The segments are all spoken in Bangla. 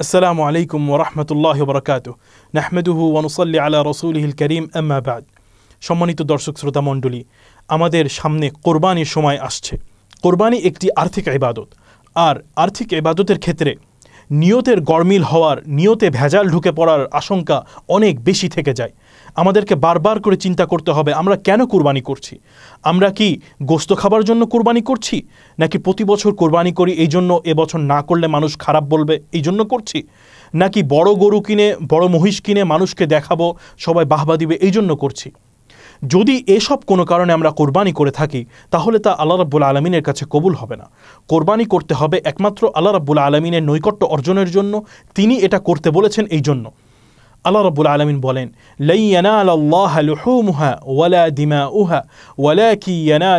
السلام عليكم ورحمة الله وبركاته نحمده ونصلي على رسوله الكريم أما بعد شماني تدرسك سرطة مندولي أما دير شمني قرباني شماي أشتي قرباني اكتي أرثيك عبادوت আর আর্থিক এবাদতের ক্ষেত্রে নিয়তের গরমিল হওয়ার নিয়তে ভেজাল ঢুকে পড়ার আশঙ্কা অনেক বেশি থেকে যায় আমাদেরকে বারবার করে চিন্তা করতে হবে আমরা কেন কুরবানি করছি আমরা কি গোস্ত খাবার জন্য কুরবানি করছি নাকি প্রতি বছর কুরবানি করি এই জন্য এবছর না করলে মানুষ খারাপ বলবে এই জন্য করছি নাকি বড় গরু কিনে বড় মহিষ কিনে মানুষকে দেখাবো সবাই বাহবা দিবে এই জন্য করছি যদি এসব কোনো কারণে আমরা কোরবানি করে থাকি তাহলে তা আল্লাহ রাব্বুল আলমিনের কাছে কবুল হবে না কোরবানি করতে হবে একমাত্র আল্লাহ রাব্বুল আলমিনের নৈকট্য অর্জনের জন্য তিনি এটা করতে বলেছেন এই জন্য আল্লাহ রব্বুল আলমিন বলেন ওয়ালা উহা ওয়ালা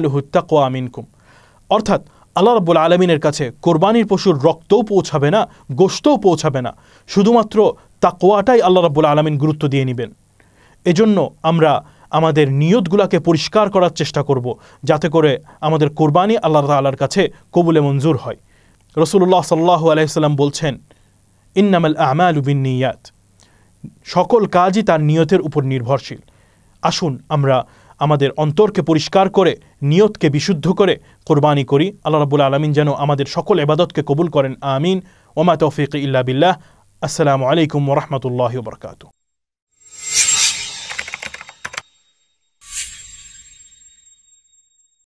অর্থাৎ আল্লাহ রব্বুল আলমিনের কাছে কোরবানির পশুর রক্তও পৌঁছাবে না গোস্তও পৌঁছাবে না শুধুমাত্র তাকোয়াটাই আল্লাহ রব্বুল আলমিন গুরুত্ব দিয়ে নেবেন এজন্য আমরা আমাদের নিয়তগুলাকে পরিষ্কার করার চেষ্টা করব যাতে করে আমাদের কোরবানি আল্লাহ তাল্লার কাছে কবুলে মঞ্জুর হয় রসুল্লাহ সাল্লাহ আলাইসাল্লাম বলছেন ইন্নামাল আমাল উবিন নিয়াত সকল কাজই তার নিয়তের উপর নির্ভরশীল আসুন আমরা আমাদের অন্তরকে পরিষ্কার করে নিয়তকে বিশুদ্ধ করে কোরবানি করি আল্লাহ রাবুল আলমিন যেন আমাদের সকল এবাদতকে কবুল করেন আমিন ওমা তৌফিক ইল্লা বিল্লাহ আসসালামু আলাইকুম ওরহমতুল্লাহ বরকাতু